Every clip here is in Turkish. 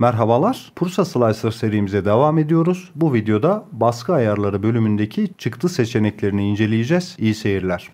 Merhabalar, Prusa Slicer serimize devam ediyoruz. Bu videoda baskı ayarları bölümündeki çıktı seçeneklerini inceleyeceğiz. İyi seyirler.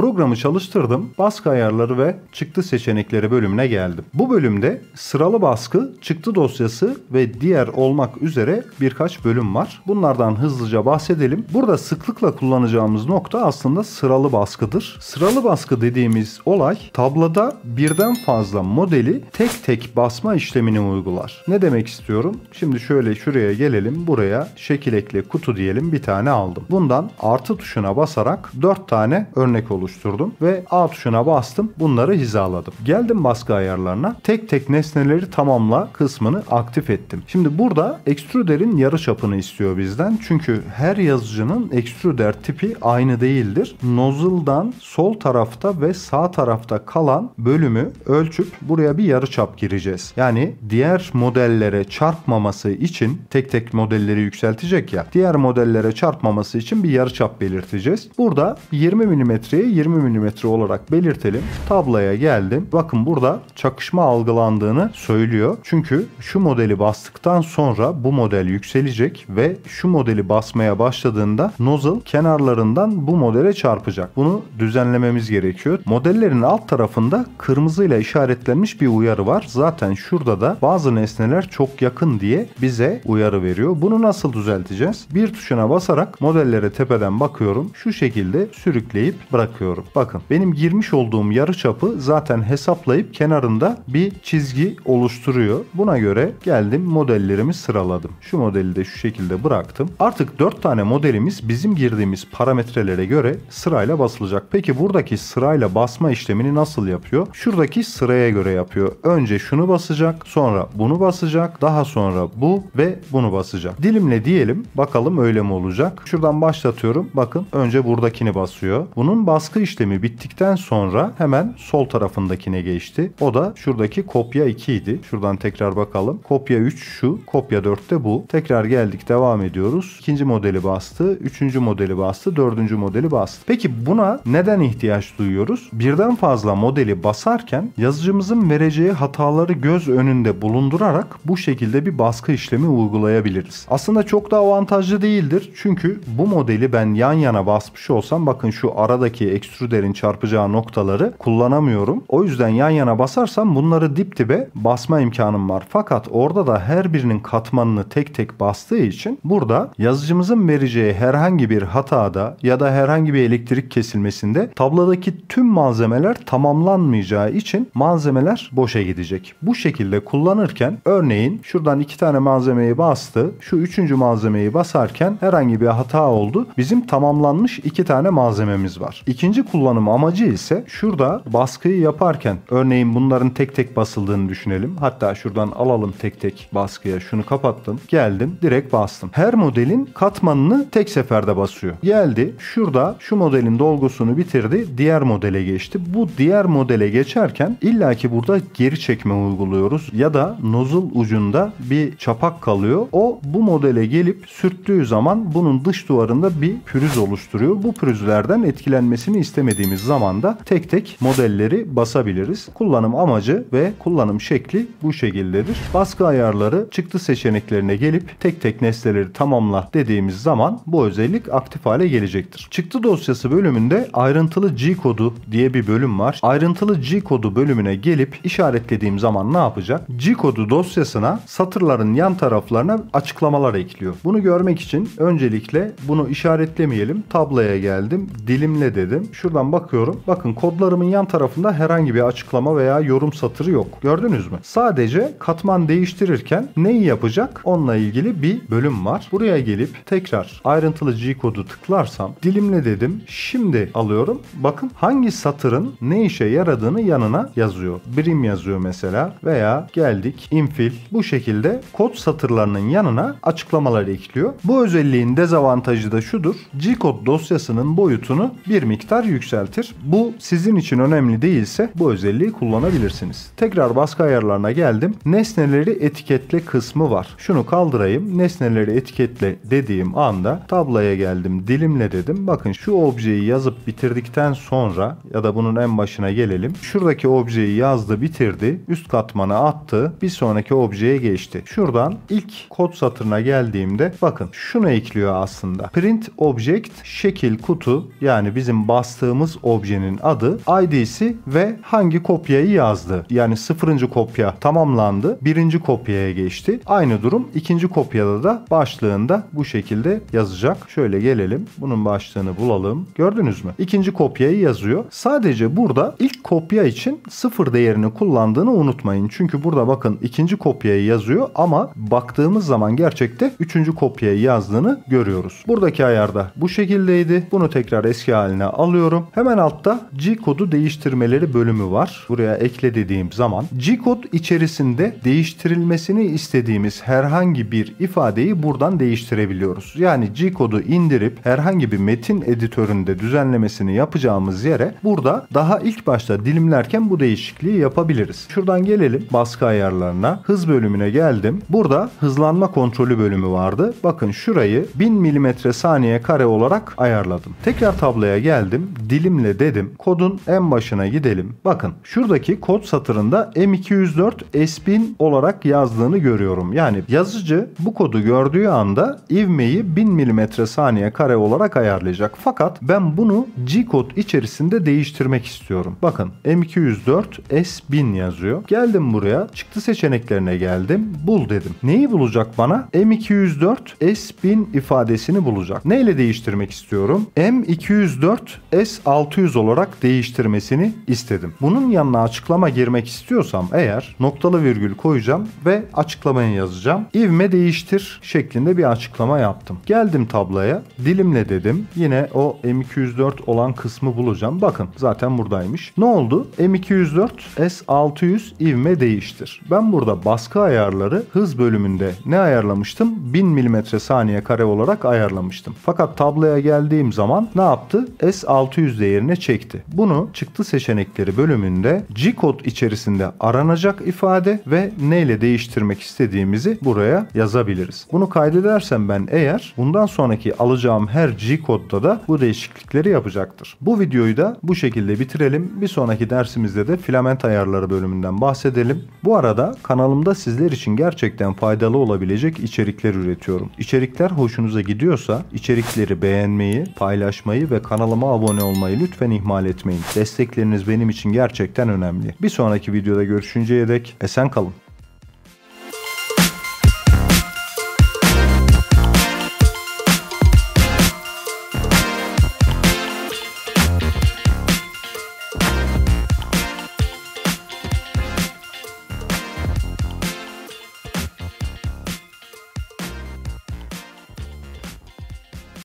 Programı çalıştırdım, baskı ayarları ve çıktı seçenekleri bölümüne geldim. Bu bölümde sıralı baskı, çıktı dosyası ve diğer olmak üzere birkaç bölüm var. Bunlardan hızlıca bahsedelim. Burada sıklıkla kullanacağımız nokta aslında sıralı baskıdır. Sıralı baskı dediğimiz olay tabloda birden fazla modeli tek tek basma işlemini uygular. Ne demek istiyorum? Şimdi şöyle şuraya gelelim. Buraya şekil ekle kutu diyelim bir tane aldım. Bundan artı tuşuna basarak 4 tane örnek oluşturdum oluşturdum ve A tuşuna bastım. Bunları hizaladım. Geldim baskı ayarlarına. Tek tek nesneleri tamamla kısmını aktif ettim. Şimdi burada extruder'in yarı çapını istiyor bizden. Çünkü her yazıcının extruder tipi aynı değildir. Nozzle'dan sol tarafta ve sağ tarafta kalan bölümü ölçüp buraya bir yarı çap gireceğiz. Yani diğer modellere çarpmaması için tek tek modelleri yükseltecek ya. Diğer modellere çarpmaması için bir yarı çap belirteceğiz. Burada 20 milimetreye 20 mm olarak belirtelim. Tabloya geldim. Bakın burada çakışma algılandığını söylüyor. Çünkü şu modeli bastıktan sonra bu model yükselecek ve şu modeli basmaya başladığında nozzle kenarlarından bu modele çarpacak. Bunu düzenlememiz gerekiyor. Modellerin alt tarafında kırmızıyla işaretlenmiş bir uyarı var. Zaten şurada da bazı nesneler çok yakın diye bize uyarı veriyor. Bunu nasıl düzelteceğiz? Bir tuşuna basarak modellere tepeden bakıyorum. Şu şekilde sürükleyip bırakıyorum. Bakın benim girmiş olduğum yarı çapı zaten hesaplayıp kenarını aklımda bir çizgi oluşturuyor. Buna göre geldim modellerimi sıraladım. Şu modeli de şu şekilde bıraktım. Artık 4 tane modelimiz bizim girdiğimiz parametrelere göre sırayla basılacak. Peki buradaki sırayla basma işlemini nasıl yapıyor? Şuradaki sıraya göre yapıyor. Önce şunu basacak, sonra bunu basacak, daha sonra bu ve bunu basacak. Dilimle diyelim. Bakalım öyle mi olacak? Şuradan başlatıyorum. Bakın önce buradakini basıyor. Bunun baskı işlemi bittikten sonra hemen sol tarafındakine geçti. O da da şuradaki kopya 2 idi. Şuradan tekrar bakalım. Kopya 3 şu. Kopya 4 de bu. Tekrar geldik devam ediyoruz. İkinci modeli bastı. Üçüncü modeli bastı. Dördüncü modeli bastı. Peki buna neden ihtiyaç duyuyoruz? Birden fazla modeli basarken yazıcımızın vereceği hataları göz önünde bulundurarak bu şekilde bir baskı işlemi uygulayabiliriz. Aslında çok da avantajlı değildir. Çünkü bu modeli ben yan yana basmış olsam bakın şu aradaki ekstrüderin çarpacağı noktaları kullanamıyorum. O yüzden yan yana basarsam yaparsam bunları dip dibe basma imkanım var. Fakat orada da her birinin katmanını tek tek bastığı için burada yazıcımızın vereceği herhangi bir hatada ya da herhangi bir elektrik kesilmesinde tablodaki tüm malzemeler tamamlanmayacağı için malzemeler boşa gidecek. Bu şekilde kullanırken örneğin şuradan iki tane malzemeyi bastı. Şu üçüncü malzemeyi basarken herhangi bir hata oldu. Bizim tamamlanmış iki tane malzememiz var. İkinci kullanım amacı ise şurada baskıyı yaparken örneğin bunları bunların tek tek basıldığını düşünelim. Hatta şuradan alalım tek tek baskıya. Şunu kapattım. Geldim. Direkt bastım. Her modelin katmanını tek seferde basıyor. Geldi. Şurada şu modelin dolgusunu bitirdi. Diğer modele geçti. Bu diğer modele geçerken illaki burada geri çekme uyguluyoruz. Ya da nozul ucunda bir çapak kalıyor. O bu modele gelip sürttüğü zaman bunun dış duvarında bir pürüz oluşturuyor. Bu pürüzlerden etkilenmesini istemediğimiz zaman da tek tek modelleri basabiliriz. Kullanım amacı amacı ve kullanım şekli bu şekildedir. Baskı ayarları çıktı seçeneklerine gelip tek tek nesneleri tamamla dediğimiz zaman bu özellik aktif hale gelecektir. Çıktı dosyası bölümünde ayrıntılı G kodu diye bir bölüm var. Ayrıntılı G kodu bölümüne gelip işaretlediğim zaman ne yapacak? G kodu dosyasına satırların yan taraflarına açıklamalar ekliyor. Bunu görmek için öncelikle bunu işaretlemeyelim. Tabloya geldim. Dilimle dedim. Şuradan bakıyorum. Bakın kodlarımın yan tarafında herhangi bir açıklama veya yorum yorum satırı yok. Gördünüz mü? Sadece katman değiştirirken neyi yapacak? Onunla ilgili bir bölüm var. Buraya gelip tekrar ayrıntılı G kodu tıklarsam dilimle dedim. Şimdi alıyorum. Bakın hangi satırın ne işe yaradığını yanına yazıyor. Brim yazıyor mesela veya geldik infil. Bu şekilde kod satırlarının yanına açıklamalar ekliyor. Bu özelliğin dezavantajı da şudur. g kod dosyasının boyutunu bir miktar yükseltir. Bu sizin için önemli değilse bu özelliği kullanabilirsiniz yapabilirsiniz. Tekrar baskı ayarlarına geldim. Nesneleri etiketle kısmı var. Şunu kaldırayım. Nesneleri etiketle dediğim anda tabloya geldim. Dilimle dedim. Bakın şu objeyi yazıp bitirdikten sonra ya da bunun en başına gelelim. Şuradaki objeyi yazdı bitirdi. Üst katmana attı. Bir sonraki objeye geçti. Şuradan ilk kod satırına geldiğimde bakın şunu ekliyor aslında. Print object şekil kutu yani bizim bastığımız objenin adı, ID'si ve hangi kopyayı yazdı yazdı. Yani sıfırıncı kopya tamamlandı. Birinci kopyaya geçti. Aynı durum ikinci kopyada da başlığında bu şekilde yazacak. Şöyle gelelim. Bunun başlığını bulalım. Gördünüz mü? İkinci kopyayı yazıyor. Sadece burada ilk kopya için sıfır değerini kullandığını unutmayın. Çünkü burada bakın ikinci kopyayı yazıyor ama baktığımız zaman gerçekte üçüncü kopyayı yazdığını görüyoruz. Buradaki ayarda bu şekildeydi. Bunu tekrar eski haline alıyorum. Hemen altta C kodu değiştirmeleri bölümü var. Buraya ek ekle dediğim zaman G-code içerisinde değiştirilmesini istediğimiz herhangi bir ifadeyi buradan değiştirebiliyoruz. Yani G-code'u indirip herhangi bir metin editöründe düzenlemesini yapacağımız yere burada daha ilk başta dilimlerken bu değişikliği yapabiliriz. Şuradan gelelim baskı ayarlarına. Hız bölümüne geldim. Burada hızlanma kontrolü bölümü vardı. Bakın şurayı 1000 mm saniye kare olarak ayarladım. Tekrar tabloya geldim. Dilimle dedim. Kodun en başına gidelim. Bakın şuradaki kod satırında M204 S1000 olarak yazdığını görüyorum. Yani yazıcı bu kodu gördüğü anda ivmeyi 1000 mm saniye kare olarak ayarlayacak. Fakat ben bunu g kod içerisinde değiştirmek istiyorum. Bakın M204 S1000 yazıyor. Geldim buraya. Çıktı seçeneklerine geldim. Bul dedim. Neyi bulacak bana? M204 S1000 ifadesini bulacak. Neyle değiştirmek istiyorum? M204 S600 olarak değiştirmesini istedim. Bunun yanına açıklama ama girmek istiyorsam eğer noktalı virgül koyacağım ve açıklamayı yazacağım. İvme değiştir şeklinde bir açıklama yaptım. Geldim tabloya dilimle dedim. Yine o M204 olan kısmı bulacağım. Bakın zaten buradaymış. Ne oldu? M204 S600 ivme değiştir. Ben burada baskı ayarları hız bölümünde ne ayarlamıştım? 1000 mm saniye kare olarak ayarlamıştım. Fakat tabloya geldiğim zaman ne yaptı? S600 değerine çekti. Bunu çıktı seçenekleri bölümünde Ciko kod içerisinde aranacak ifade ve neyle değiştirmek istediğimizi buraya yazabiliriz. Bunu kaydedersem ben eğer bundan sonraki alacağım her G kodda da bu değişiklikleri yapacaktır. Bu videoyu da bu şekilde bitirelim. Bir sonraki dersimizde de filament ayarları bölümünden bahsedelim. Bu arada kanalımda sizler için gerçekten faydalı olabilecek içerikler üretiyorum. İçerikler hoşunuza gidiyorsa içerikleri beğenmeyi, paylaşmayı ve kanalıma abone olmayı lütfen ihmal etmeyin. Destekleriniz benim için gerçekten önemli. Bir sonraki videoda görüşünceye dek esen kalın.